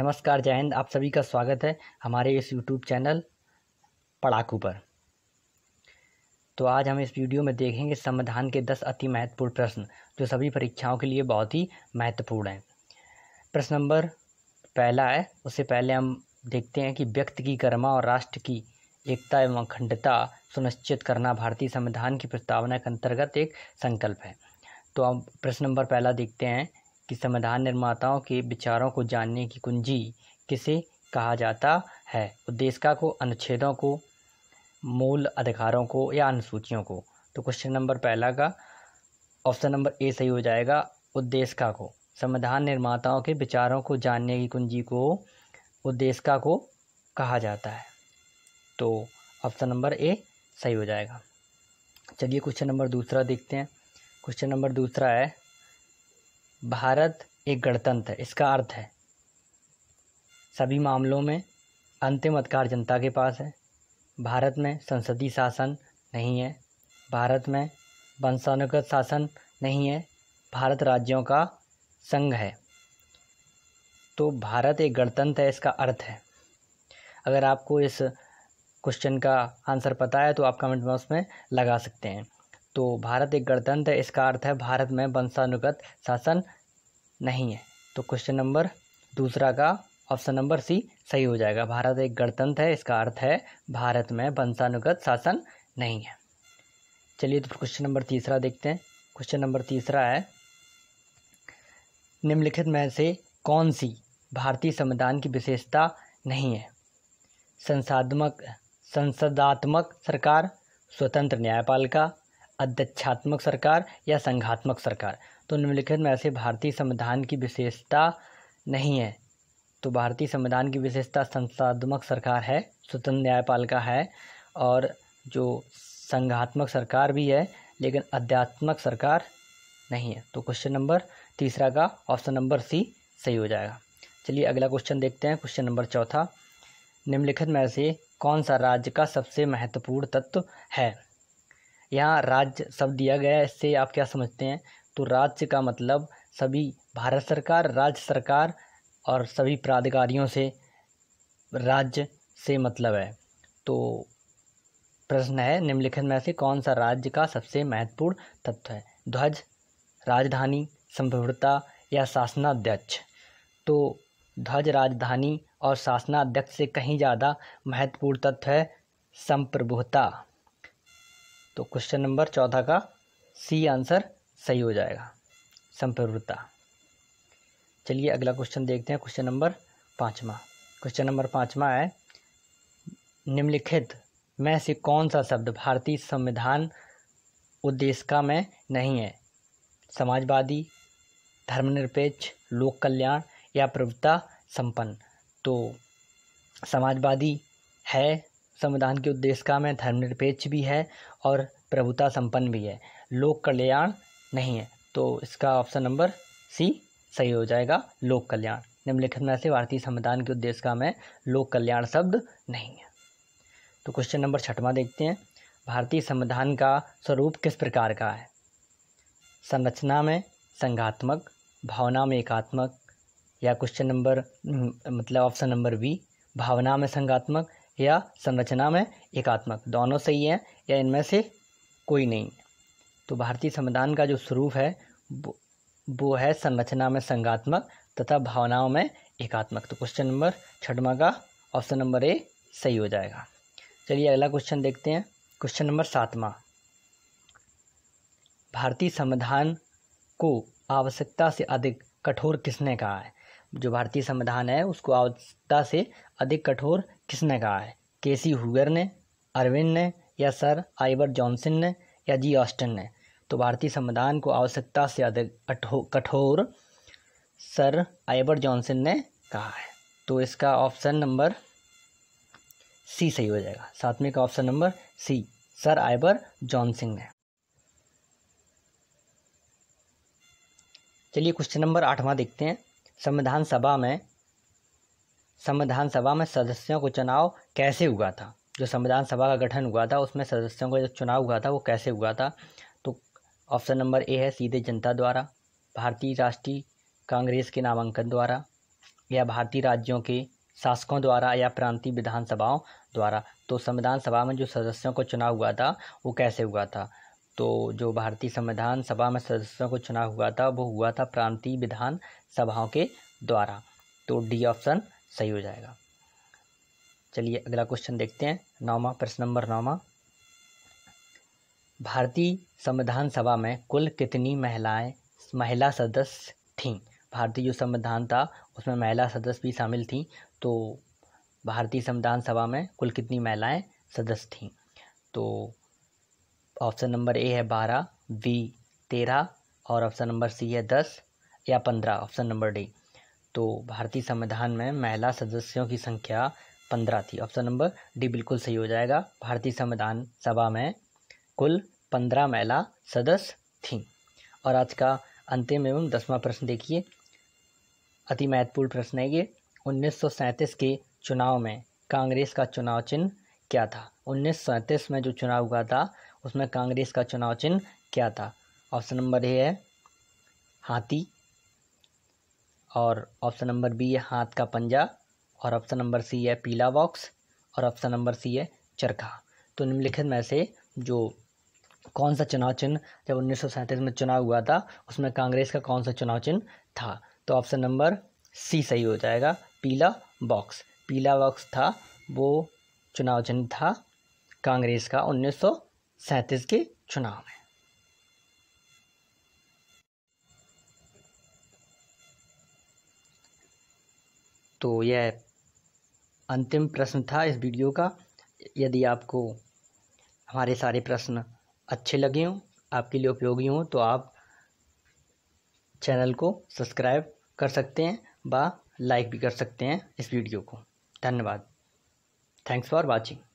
नमस्कार जय हिंद आप सभी का स्वागत है हमारे इस यूट्यूब चैनल पड़ाकू पर तो आज हम इस वीडियो में देखेंगे संविधान के दस अति महत्वपूर्ण प्रश्न जो सभी परीक्षाओं के लिए बहुत ही महत्वपूर्ण हैं प्रश्न नंबर पहला है उससे पहले हम देखते हैं कि व्यक्ति की गर्मा और राष्ट्र की एकता एवं अखंडता सुनिश्चित करना भारतीय संविधान की प्रस्तावना के अंतर्गत एक संकल्प है तो हम प्रश्न नंबर पहला देखते हैं कि समाधान निर्माताओं के विचारों को जानने की कुंजी किसे कहा जाता है उद्देशिका को अनुच्छेदों को मूल अधिकारों को या अनुसूचियों को तो क्वेश्चन नंबर पहला का ऑप्शन नंबर ए सही हो जाएगा उद्देशिका को समाधान निर्माताओं के विचारों को जानने की कुंजी को उद्देशिका को कहा जाता है तो ऑप्शन नंबर ए सही हो जाएगा चलिए क्वेश्चन नंबर दूसरा देखते हैं क्वेश्चन नंबर दूसरा है भारत एक गणतंत्र है इसका अर्थ है सभी मामलों में अंतिम अधिकार जनता के पास है भारत में संसदीय शासन नहीं है भारत में वंशानुगत शासन नहीं है भारत राज्यों का संघ है तो भारत एक गणतंत्र है इसका अर्थ है अगर आपको इस क्वेश्चन का आंसर पता है तो आप कमेंट बॉक्स में लगा सकते हैं तो भारत एक गणतंत्र है इसका अर्थ है भारत में वंशानुगत शासन नहीं है तो क्वेश्चन नंबर दूसरा का ऑप्शन नंबर सी सही हो जाएगा भारत एक गणतंत्र है इसका अर्थ है भारत में वंशानुगत शासन नहीं है चलिए तो क्वेश्चन नंबर तीसरा देखते हैं क्वेश्चन नंबर तीसरा है निम्नलिखित में से कौन सी भारतीय संविधान की विशेषता नहीं है संसाधमक संसदात्मक सरकार स्वतंत्र न्यायपालिका अध्यक्षात्मक सरकार या संघात्मक सरकार तो निम्नलिखित में ऐसे भारतीय संविधान की विशेषता नहीं है तो भारतीय संविधान की विशेषता संसात्मक सरकार है स्वतंत्र न्यायपालिका है और जो संघात्मक सरकार भी है लेकिन अध्यात्मक सरकार नहीं है तो क्वेश्चन नंबर तीसरा का ऑप्शन नंबर सी सही हो जाएगा चलिए अगला क्वेश्चन देखते हैं क्वेश्चन नंबर चौथा निम्नलिखित में से कौन सा राज्य का सबसे महत्वपूर्ण तत्व है यहाँ राज्य शब्द दिया गया है इससे आप क्या समझते हैं तो राज्य का मतलब सभी भारत सरकार राज्य सरकार और सभी प्राधिकारियों से राज्य से मतलब है तो प्रश्न है निम्नलिखित में से कौन सा राज्य का सबसे महत्वपूर्ण तत्व है ध्वज राजधानी संप्रभुता या शासनाध्यक्ष तो ध्वज राजधानी और शासनाध्यक्ष से कहीं ज़्यादा महत्वपूर्ण तत्व है संप्रभुता तो क्वेश्चन नंबर चौदह का सी आंसर सही हो जाएगा संप्रवृत्ता चलिए अगला क्वेश्चन देखते हैं क्वेश्चन नंबर पाँचवा क्वेश्चन नंबर पाँचवा है निम्नलिखित में से कौन सा शब्द भारतीय संविधान का में नहीं है समाजवादी धर्मनिरपेक्ष लोक कल्याण या प्रभुता संपन्न तो समाजवादी है संविधान के उद्देश्य का में धर्मनिरपेक्ष भी है और प्रभुता संपन्न भी है लोक कल्याण नहीं है तो इसका ऑप्शन नंबर सी सही हो जाएगा लोक कल्याण निम्नलिखित में से भारतीय संविधान के उद्देश्य का में लोक कल्याण शब्द नहीं है तो क्वेश्चन नंबर छठवा देखते हैं भारतीय संविधान का स्वरूप किस प्रकार का है संरचना में संघात्मक भावना में एकात्मक या क्वेश्चन हम्म, नंबर मतलब ऑप्शन नंबर बी भावना में संगात्मक या संरचना में एकात्मक दोनों सही हैं या इनमें से कोई नहीं तो भारतीय संविधान का जो स्वरूप है वो, वो है संरचना में संगात्मक तथा भावनाओं में एकात्मक तो क्वेश्चन नंबर छठवा का ऑप्शन नंबर ए सही हो जाएगा चलिए अगला क्वेश्चन देखते हैं क्वेश्चन नंबर सातवा भारतीय संविधान को आवश्यकता से अधिक कठोर किसने कहा है जो भारतीय संविधान है उसको आवश्यकता से अधिक कठोर किसने कहा है के सी हुगर ने अरविंद ने या सर आइवर जॉनसन ने या जी ऑस्टन ने तो भारतीय संविधान को आवश्यकता से अधिक कठोर सर आइवर जॉनसन ने कहा है तो इसका ऑप्शन नंबर सी सही हो जाएगा साथ में का option number C sir Ivor Johnson ने चलिए क्वेश्चन नंबर आठवां देखते हैं संविधान सभा में संविधान सभा में सदस्यों को चुनाव कैसे हुआ था जो संविधान सभा का गठन हुआ था उसमें सदस्यों का जो चुनाव हुआ था वो कैसे हुआ था तो ऑप्शन नंबर ए है सीधे जनता द्वारा भारतीय राष्ट्रीय कांग्रेस के नामांकन द्वारा या भारतीय राज्यों के शासकों द्वारा या प्रांतीय विधानसभाओं द्वारा तो संविधान सभा में जो सदस्यों को चुनाव हुआ था वो कैसे हुआ था तो जो भारतीय संविधान सभा में सदस्यों को चुना हुआ था वो हुआ था प्रांतीय विधान सभाओं के द्वारा तो डी ऑप्शन सही हो जाएगा चलिए अगला क्वेश्चन देखते हैं नौवा प्रश्न नंबर नौवा भारतीय संविधान सभा में कुल कितनी महिलाएं महिला सदस्य थीं भारतीय जो संविधान था उसमें महिला सदस्य भी शामिल थीं तो भारतीय संविधान सभा में कुल कितनी महिलाएं सदस्य थीं तो ऑप्शन नंबर ए है बारह बी तेरह और ऑप्शन नंबर सी है दस या पंद्रह ऑप्शन नंबर डी तो भारतीय संविधान में महिला सदस्यों की संख्या पंद्रह थी ऑप्शन नंबर डी बिल्कुल सही हो जाएगा भारतीय संविधान सभा में कुल पंद्रह महिला सदस्य थीं और आज का अंतिम एवं दसवां प्रश्न देखिए अति महत्वपूर्ण प्रश्न है ये उन्नीस के चुनाव में कांग्रेस का चुनाव चिन्ह क्या था उन्नीस में जो चुनाव हुआ था उसमें कांग्रेस का चुनाव चिन्ह क्या था ऑप्शन नंबर ए है हाथी और ऑप्शन नंबर बी है हाथ का पंजा और ऑप्शन नंबर सी है पीला बॉक्स और ऑप्शन नंबर सी है चरखा तो निम्नलिखित में से जो कौन सा चुनाव चिन्ह जब उन्नीस में चुनाव हुआ था उसमें कांग्रेस का कौन सा चुनाव चिन्ह था तो ऑप्शन नंबर सी सही हो जाएगा पीला बॉक्स पीला बॉक्स था वो चुनाव चिन्ह था कांग्रेस का उन्नीस सैंतीस के चुनाव में तो यह अंतिम प्रश्न था इस वीडियो का यदि आपको हमारे सारे प्रश्न अच्छे लगे हों आपके लिए उपयोगी हों तो आप चैनल को सब्सक्राइब कर सकते हैं व लाइक भी कर सकते हैं इस वीडियो को धन्यवाद थैंक्स फॉर वॉचिंग